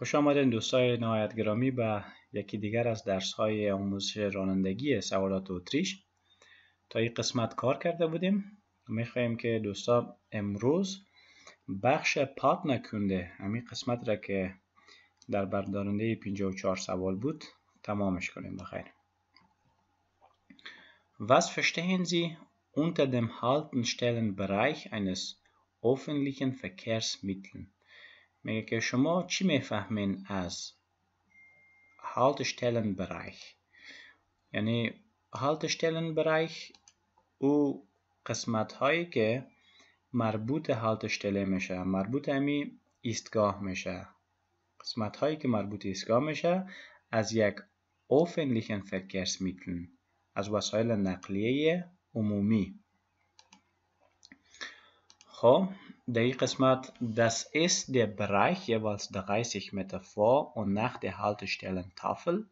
خوش آمدین دوستای نهایت گرامی به یکی دیگر از درس های آموزش رانندگی سوالات اتریش تا این قسمت کار کرده بودیم خواهیم که دوستا امروز بخش پات نکنده همین قسمت را که در بردارنده 54 سوال بود تمامش کنیم بخیر Was دم Sie unter dem Haltenstellenbereich eines öffentlichen Verkehrsmitteln? میگه که شما چی میفهمین از برایخ یعنی برایخ او قسمت هایی که مربوط هالتشتله میشه مربوط امی ایستگاه میشه قسمت هایی که مربوط ایستگاه میشه از یک فرکرس میتن»، از وسایل نقلیه عمومی خب der Qismat, das ist der Bereich jeweils 30 Meter vor und nach der Haltestellentafel.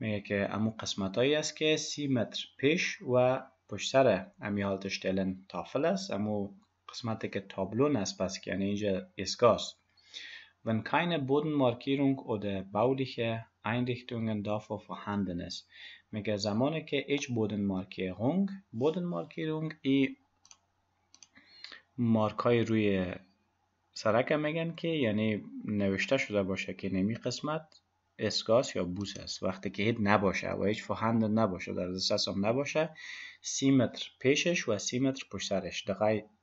میگه که امو قسمت هایی است که سی متر پیش و پشت سر امی هالتشتلن تافل است امو قسمت که تابلون است پس که یعنی اینجا اسکاست Wenn keine Bodenmarkierung oder bauliche Einrichtungen davor vorhanden ist. میگه زمانی که هیچ بودن مارکیرونگ بودن مارکیرونگ ای مارک های روی سرک میگن که یعنی نوشته شده باشه که نمی قسمت اسکاس یا بوس است وقتی که هید نباشه و هیچ فهند نباشه در دسترس هم نباشه سی متر پیشش و سی متر پشت سرش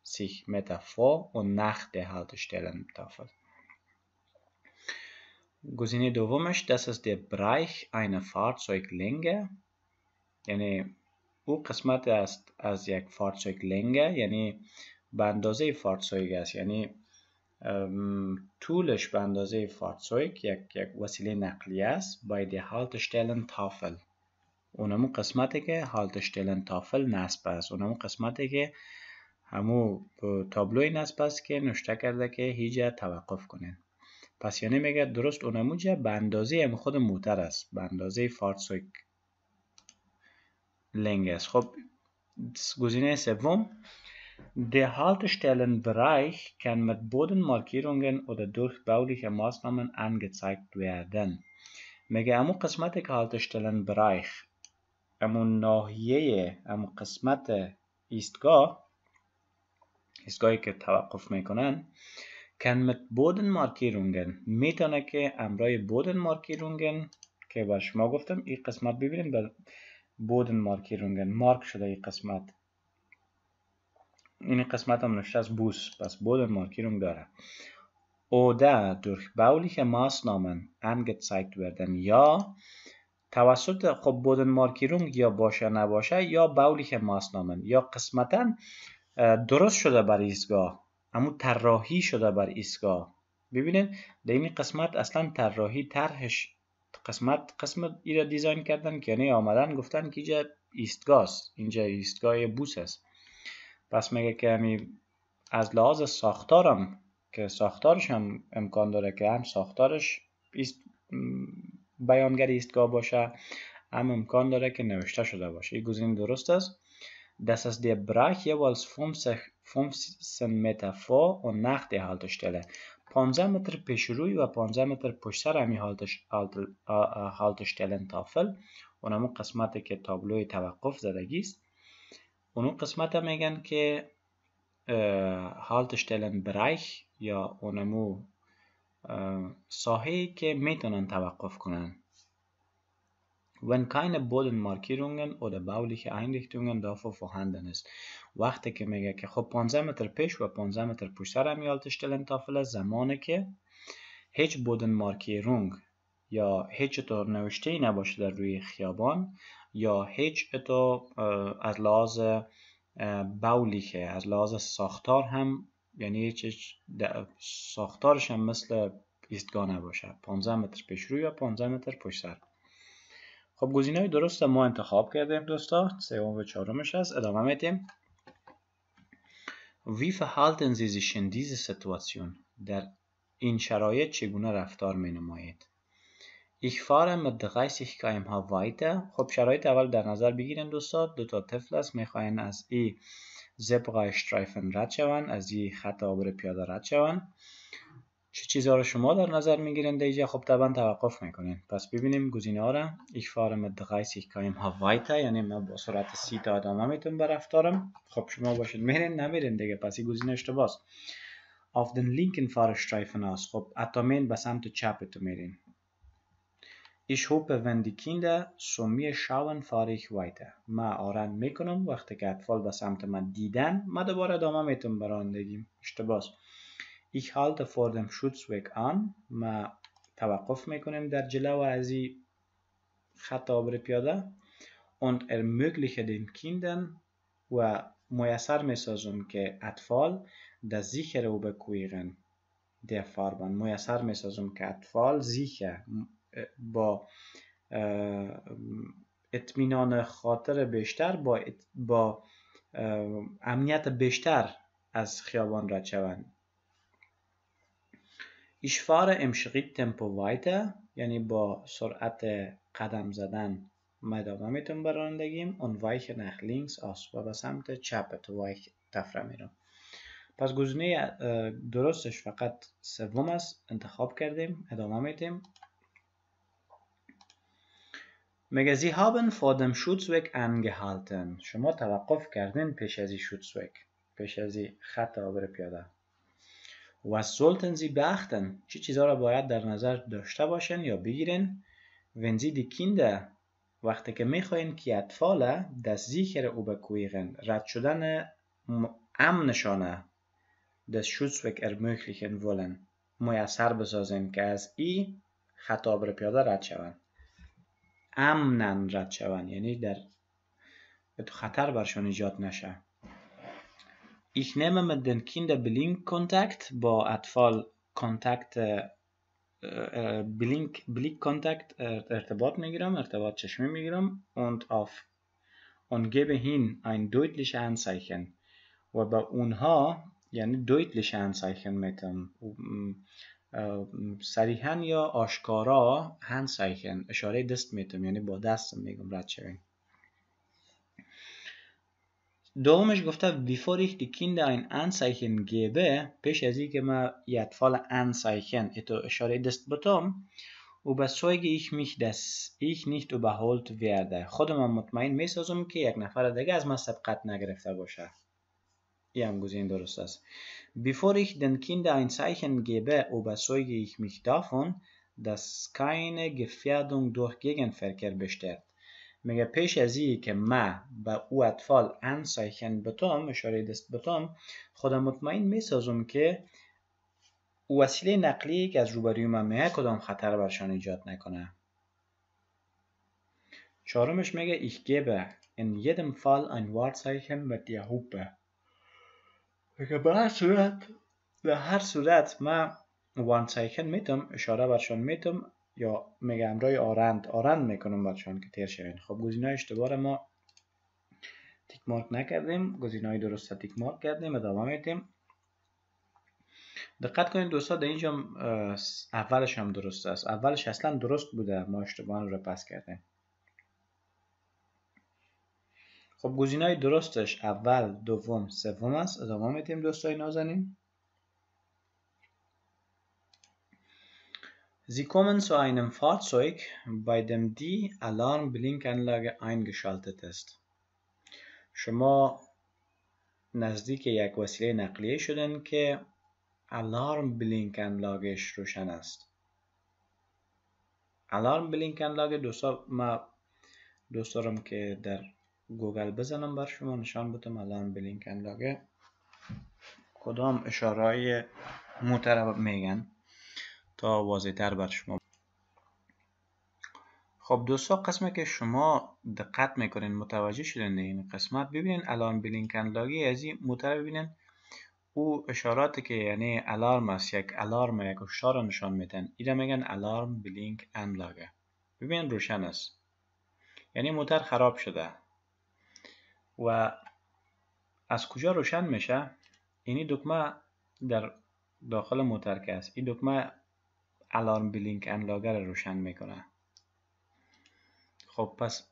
سی متر فا و نخ ده تلن گزینه دومش دست از دی برایخ eine لنگه یعنی او قسمت است از یک فارچک لنگه یعنی به اندازه فارتسویگ است یعنی طولش به اندازه فارتسویگ یک, یک وسیله نقلی است باید دی هالتشتلن تافل اونمو قسمتی که هالتشتلن تافل نصب است اونمو قسمتی که همو تابلوی نصب است که نشته کرده که هیجا توقف کنین پس یعنی میگه درست اونمو جا به اندازه هم خود موتر است به اندازه فارتسویگ لنگ است خب گزینه سوم Der Haltestellenbereich kann mit Bodenmarkierungen oder durch bauliche Maßnahmen angezeigt werden. میگه امو قسمت که هالتشتلن برایخ امو ناحیه امو قسمت ایستگاه ایستگاهی که توقف میکنن کن مت بودن مارکیرونگن میتونه که امرای بودن مارکیرونگن که بر شما گفتم این قسمت ببینید بر بودن مارکیرونگن مارک شده این قسمت این قسمت هم نوشته از بوس پس بود رو داره اوده ماس نامن انگت سایت وردن یا توسط خب بودن مارکیرونگ یا باشه نباشه یا ماس نامن یا قسمتا درست شده بر ایستگاه اما طراحی شده بر ایستگاه ببینید در این قسمت اصلا طراحی طرحش قسمت قسمت ای را دیزاین کردن که یعنی آمدن گفتن که اینجا ایستگاه است اینجا ایستگاه بوس است پس میگه که از لحاظ ساختارم که ساختارش هم امکان داره که هم ساختارش ایست بیانگر ایستگاه باشه هم امکان داره که نوشته شده باشه این گزینه درست است دست از der والز یه 15, سن متفا و نخت دی حالتش 15 متر پیش و پانزه متر پشت سر همی حالتش دلن تافل اون قسمت قسمتی که تابلوی توقف زدگی است اون قسمت میگن که هالتشتلن برایش یا اونمو ساحه که میتونن توقف کنن Wenn keine Bodenmarkierungen oder bauliche Einrichtungen dafür vorhanden است. وقتی که میگه که خب 15 متر پیش و 15 متر پشت سر همی شتلن تافل زمانی که هیچ بودن مارکیرونگ یا هیچ طور نوشته ای نباشه در روی خیابان یا هیچ اتو از لحاظ بولی که از لحاظ ساختار هم یعنی هیچ ساختارش هم مثل ایستگاه نباشه 15 متر پیش رو یا 15 متر پشت سر خب گزینه های درست ما انتخاب کردیم دوستا سوم و چهارمش هست ادامه میدیم وی verhalten سی شندیز سیتواسیون در این شرایط چگونه رفتار می نمایید Ich fahre mit 30 km/h weiter. خب شرایط اول در نظر بگیرین دوستان دو تا طفل است میخواین از ای زبرا شترایفن رد شون از ای خط عبور پیاده رد شون چه چیزها رو شما در نظر میگیرین دیگه خب طبعا توقف میکنین پس ببینیم گزینه ها را ich fahre mit 30 km/h weiter یعنی من با سرعت 30 تا ادامه میتونم به خب شما باشین میرین نمیرین دیگه پس این گزینه اشتباهه auf den linken Fahrstreifen aus خب اتامین به سمت چپتون میرین ایش hoop wenn die Kinder zu mir ما آرن میکنم وقتی که اطفال به سمت ما دیدن ما دوباره ادامه میتونم براندگیم اشتباس Ich حالت فوردم شد Schutzweg آن. ما توقف میکنیم در جلو از این خط آبر پیاده und ermögliche den و میسر میسازم که اطفال در زیخ او بکویغن در فاربان میسر میسازم که اطفال زیخه با اطمینان خاطر بیشتر با, با امنیت بیشتر از خیابان رد شوند اشفار امشقید تمپو Schritttempo یعنی با سرعت قدم زدن ما میتون برانندگیم اون وایخ نخ لینکس به سمت چپ تو وایخ تفره میرم پس گزینه درستش فقط سوم است انتخاب کردیم ادامه میدیم مگه زی هابن فادم dem انگهالتن. شما توقف کردین پیش ازی Schutzweg پیش ازی خط آبر پیاده و سلطن زی بختن. چه چیزا را باید در نظر داشته باشن یا بگیرین ونزی زی کینده وقتی که میخواین که اطفال دست زیخر او بکویغن رد شدن امنشانه des Schutzweg ولن، مویا میسر بسازن که از ای آبر پیاده رد شوند امنن رد شوند یعنی در خطر برشون ایجاد نشه Ich nehme mit den بلینک کنتکت با اطفال کنتکت بلینک بلیک کنتکت ارتباط میگیرم ارتباط چشمی میگیرم اون auf اون گیبه هین این و به اونها یعنی دویتلیش انسایکن میتم صریحا یا آشکارا هند سایکن اشاره دست میتم یعنی با دستم میگم رد شوین دومش گفته بیفور ایک دی کیند این سایکن گیبه پیش از که ما یتفال اطفال سایکن اتو اشاره دست بتم و سویگ ایک میش دست ایک نیست و به هولت ویرده خودم مطمئن میسازم که یک نفر دیگه از من سبقت نگرفته باشه گزینه درست Doris das. Bevor ich den گیبه ein Zeichen gebe, überzeuge ich mich davon, dass keine Gefährdung durch Gegenverkehr besteht. میگه پیش از ای که ما به او اطفال انسایکن بتوم اشاره دست بتوم خودم مطمئن می که وسیله نقلی که از روبروی ما میه کدام خطر برشان ایجاد نکنه چهارمش میگه gebe گیبه این یدم فال ان به هر صورت به هر صورت من وان سیکن میتم اشاره برشان میتم یا میگم رای آرند آرند میکنم برشان که تیر شوین خب گزینه اشتباه ما تیک مارک نکردیم گزینه های درست تیک مارک کردیم ادامه میتیم دقت کنید دوستا در اینجا اولش هم درست است اولش اصلا درست بوده ما اشتباه رو پس کردیم خب های درستش اول دوم سوم است ادامه میدیم دوستای نازنین Sie kommen zu einem Fahrzeug, bei dem die Alarmblinkanlage eingeschaltet ist. شما نزدیک یک وسیله نقلیه شدن که الارم بلینکنلاگش روشن است. الارم بلینکنلاگ دوستا ما دوست دارم که در گوگل بزنم بر شما نشان بدم الان بلینک انداگه کدام های موتر میگن تا واضح تر بر شما خب دوستا قسمه که شما دقت میکنین متوجه شدین این قسمت ببینین الان بلینک انداگی از این موتر ببینین او اشاراتی که یعنی الارم است یک الارم یک اشاره نشان میدن اینا میگن الارم بلینک انداگه ببین روشن است یعنی موتر خراب شده و از کجا روشن میشه اینی دکمه در داخل که است این دکمه الارم بلینک انلاگر روشن میکنه خب پس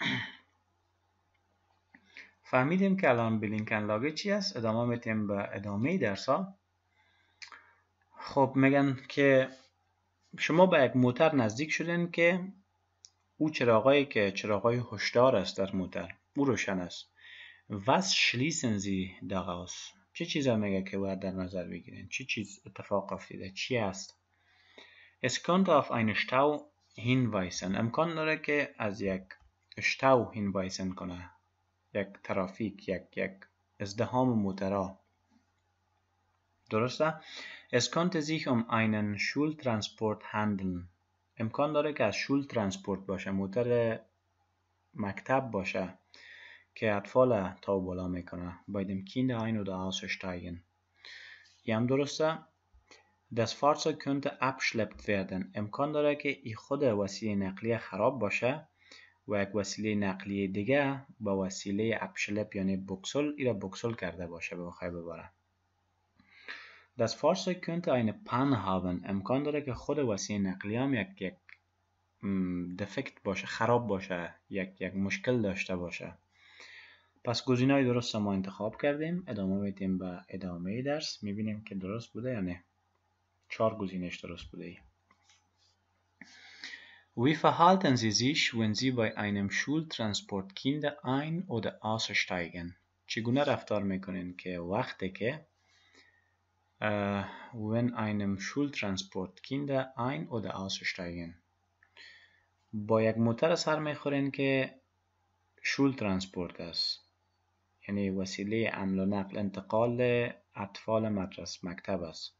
فهمیدیم که الارم بلینک انلاگه چی است ادامه میتیم به ادامه درس ها خب میگن که شما به یک موتر نزدیک شدین که او چراغایی که چراغای هشدار است در موتر او روشن است واس شلیسن زی daraus چه چیز میگه که باید در نظر بگیرین چه چیز اتفاق افتیده چی است اسکانت آف این شتاو hinweisen امکان داره که از یک شتاو hinweisen کنه یک ترافیک یک یک ازدهام موترا درسته اسکانت زیخ ام اینن einen ترانسپورت امکان داره که از شول ترانسپورت باشه موتر مکتب باشه که اطفال تاو بالا میکنه باید ein oder aussteigen هم درسته دست Fahrzeug کنت اپشلپت werden. امکان داره که ای خود وسیله نقلیه خراب باشه و یک وسیله نقلیه دیگه با وسیله اپشلپ یعنی بکسل ای را بکسل کرده باشه به بخواه دست Das Fahrzeug کنت این پن هاون امکان داره که خود وسیله نقلیه هم یک یک دفکت باشه خراب باشه یک یک مشکل داشته باشه. پس گزینه های درست ما انتخاب کردیم ادامه میدیم به ادامه درس میبینیم که درست بوده یا نه چهار گزینش درست بوده ای. زیش verhalten Sie sich, wenn Sie bei einem این او ein- oder aussteigen? چگونه رفتار میکنین که وقتی که wenn einem Schultransport Kinder ein- oder aussteigen با یک موتر سر میخورین که شول ترانسپورت است یعنی وسیله عمل و نقل انتقال اطفال مدرس مکتب است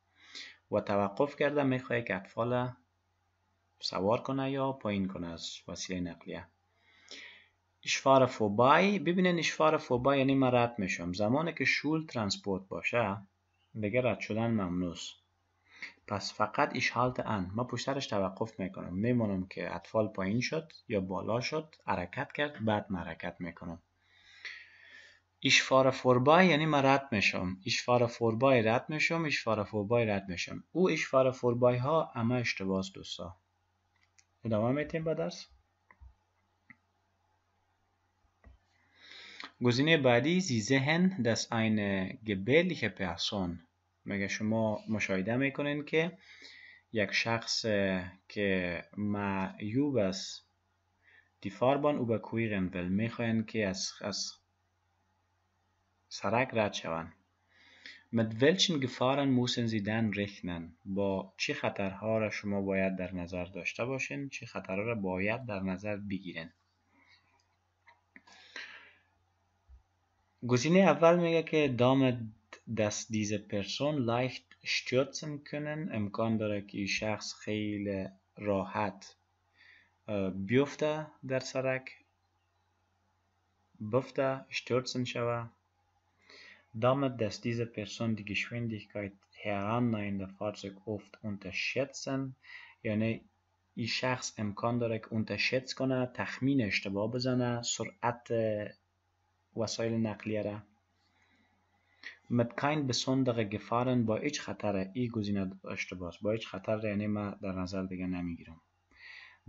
و توقف کرده میخوای که اطفال سوار کنه یا پایین کنه از وسیله نقلیه اشفار فوبای ببینین اشفار فوبای یعنی من رد میشم زمانی که شول ترانسپورت باشه دیگه رد شدن ممنوز. پس فقط اشحالت ان ما پشترش توقف میکنم میمونم که اطفال پایین شد یا بالا شد حرکت کرد بعد من حرکت میکنم ایشفار فوربای یعنی من رد میشم ایشفار فوربای رد میشم ایشفار فوربای رد میشم او ایشفار فوربای ها اما اشتباه دوستا ادامه میتیم به درس گزینه بعدی زی ذهن دست این گبلیه پرسون مگه شما مشاهده میکنین که یک شخص که معیوب است دیفار بان او به کویرن ول میخواین که از, از سرک رد شوند مت ولچن گفارن موسن زیدن با چه خطرها را شما باید در نظر داشته باشین چه خطرها را باید در نظر بگیرین گزینه اول میگه که دام دست دیز پرسون leicht stürzen کنن امکان داره که شخص خیلی راحت بیفته در سرک بفته stürzen شوه damit, dass diese Person die Geschwindigkeit herannahender Fahrzeug oft unterschätzen, یعنی این شخص امکان داره که unterschätz کنه تخمین اشتباه بزنه سرعت وسایل نقلیه را mit kein besondere Gefahren با هیچ خطر ای گزینه اشتباه با هیچ خطر یعنی ما در نظر دیگه نمیگیرم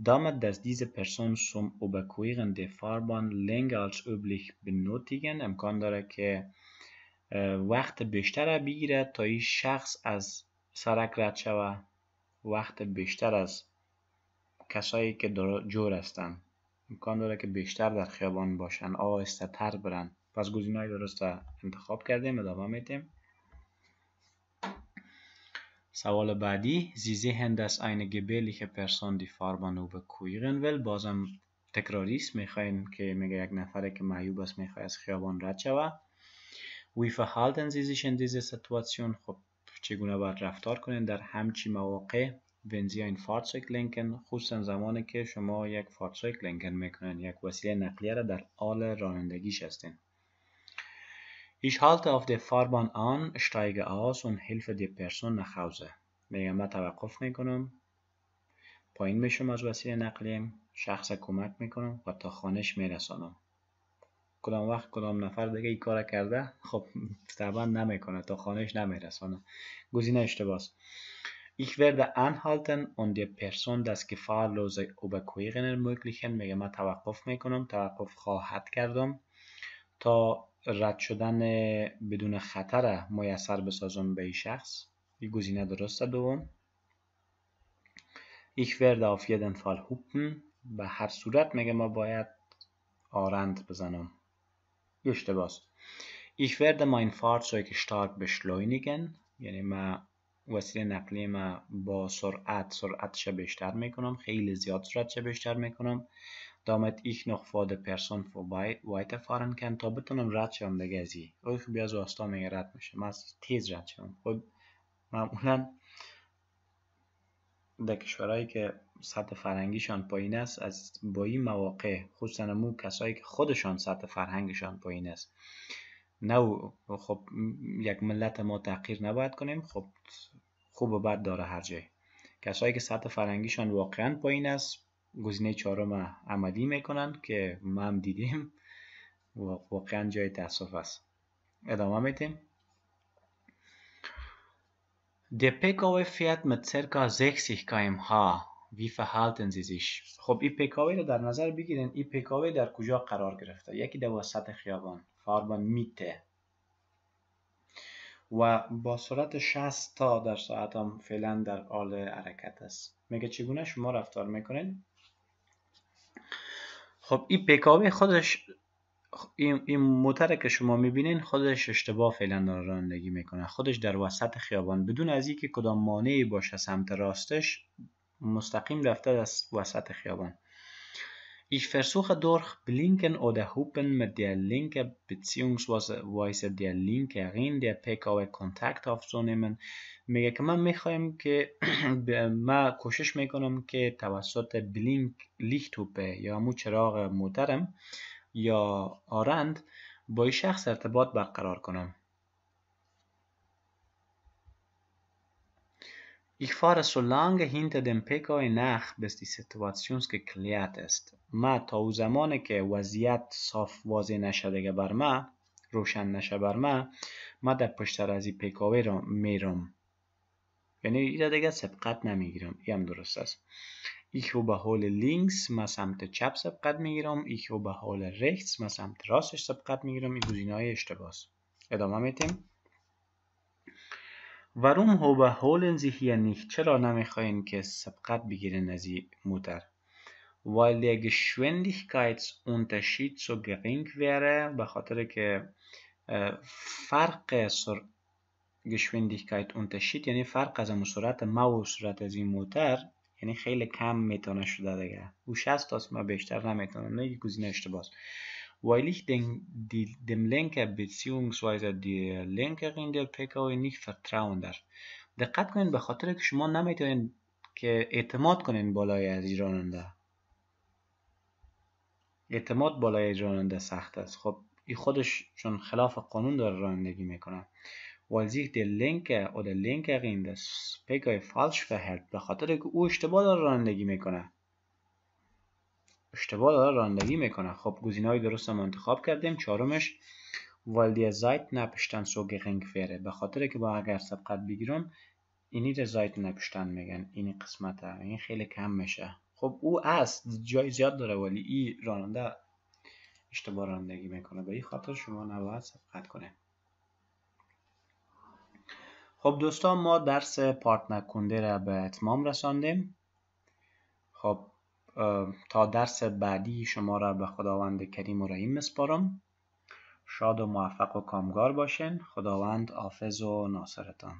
Damit, dass diese Personen zum Überqueren der Fahrbahn länger als üblich benötigen, امکان داره وقت بیشتر بگیره تا این شخص از سرک رد شود وقت بیشتر از کسایی که در جور هستند امکان داره که بیشتر در خیابان باشن آهسته تر برن پس گزینه‌های درست انتخاب کردیم ادامه میدیم سوال بعدی هندس این گبلی که پرسون دی فاربانو به کویغن ول بازم تکراریست میخواین که میگه یک نفره که معیوب است میخواه از خیابان رد شود وی verhalten سی sich in خب چگونه باید رفتار کنین در همچی مواقع wenn این ein Fahrzeug lenken زمانی که شما یک فارتسیک لینکن میکنین یک وسیله نقلیه را در آل رانندگیش هستین ایش حالت auf der فاربان آن steige aus und helfe دی پرسون nach میگم من توقف میکنم پایین میشم از وسیله نقلیم شخص کمک میکنم و تا خانش میرسانم کدام وقت کدام نفر دیگه این کار کرده خب طبعا نمیکنه تا خانهش نمیرسانه گزینه اشتباه Ich werde anhalten und die Person das به Überqueren ermöglichen. میگه من توقف میکنم توقف خواهد کردم تا رد شدن بدون خطر میسر بسازم به این شخص این گزینه درسته دوم ایک ورده آف jeden فال hupen. به هر صورت میگه ما باید آرند بزنم اشتباس ich werde mein که stark beschleunigen یعنی ما وسیله نقلی ما با سرعت سرعتش بیشتر میکنم خیلی زیاد سرعتش بیشتر میکنم دامت نخ noch پرسون فو بای vorbei فارن کن تا بتونم رد شم دیگه ازی اوی خب از واسطا میگه رد میشه من تیز رد شم خب معمولا در کشورهایی که سطح فرهنگیشان پایین است از با این مواقع خصوصا مو کسایی که خودشان سطح فرهنگشان پایین است نه خب یک ملت ما تغییر نباید کنیم خب خوب و بد داره هر جای کسایی که سطح فرهنگیشان واقعا پایین است گزینه چهارم عملی میکنند که ما هم دیدیم واقعا جای تاسف است ادامه میدیم Der PKW fährt mit ca. 60 km/h وی فهالتن زیزیش خب این پیکاوی رو در نظر بگیرین این پیکاوی در کجا قرار گرفته یکی در وسط خیابان فاربان میته و با سرعت 60 تا در ساعت هم فعلا در حال حرکت است میگه چگونه شما رفتار میکنین خب این پیکاوی خودش این, این موتر که شما میبینین خودش اشتباه فعلا در رانندگی میکنه خودش در وسط خیابان بدون از اینکه کدام مانعی باشه سمت راستش مستقیم رفته از وسط خیابان هوپن versuche durch او oder Hupen mit لینک linken bzw. der linken der کنتکت Kontakt من میگه که من میخوایم که ما کوشش میکنم که توسط بلینک هوپه یا مو چراغ موترم یا آرند با این شخص ارتباط برقرار کنم. Ich fahre so lange hinter dem نخ bis die که کلیت است. ما تا او زمانی که وضعیت صاف واضح نشه دیگه بر ما روشن نشه بر ما ما در پشتر از این پیکاوی رو میرم یعنی ایده دیگه سبقت نمیگیرم این هم درست است رو به حال لینکس ما سمت چپ سبقت میگیرم ich به حال rechts ما سمت راستش سبقت میگیرم این گزینه های اشتباه ادامه میتیم ورم هو به حال زیهی نیخ چرا نمیخواین که سبقت بگیرین از این موتر ویل دی گشوندیگکایتس اونترشید سو گرینگ وره به خاطر که فرق سر گشوندیگکایت اونترشید یعنی فرق از اون سرعت ما و سرعت از این موتر یعنی خیلی کم میتونه شده دیگه او 60 تا ما بیشتر نمیتونه نه گزینه اشتباهه weil ich den, die, dem Lenker bzw. der Lenkerin der PKW nicht vertrauen darf دقت کنین به خاطر که شما نمیتونین که اعتماد کنین بالای از راننده اعتماد بالای راننده سخت است خب این خودش چون خلاف قانون داره رانندگی میکنه weil sich der Lenker oder Lenkerin des PKW falsch verhält به خاطر که او اشتباه داره رانندگی میکنه اشتباه داره رانندگی میکنه خب گزینه های درست هم انتخاب کردیم چهارمش والدی زایت نپشتن سوگ غنگ فیره به خاطر که با اگر سبقت بگیرم اینی رو زایت نپشتن میگن این قسمت ها. این خیلی کم میشه خب او از جای زیاد داره ولی این راننده اشتباه رانندگی میکنه به این خاطر شما نباید سبقت کنه خب دوستان ما درس پارتنر کنده را به اتمام رساندیم خب تا درس بعدی شما را به خداوند کریم و رحیم مسپارم شاد و موفق و کامگار باشین خداوند حافظ و ناصرتان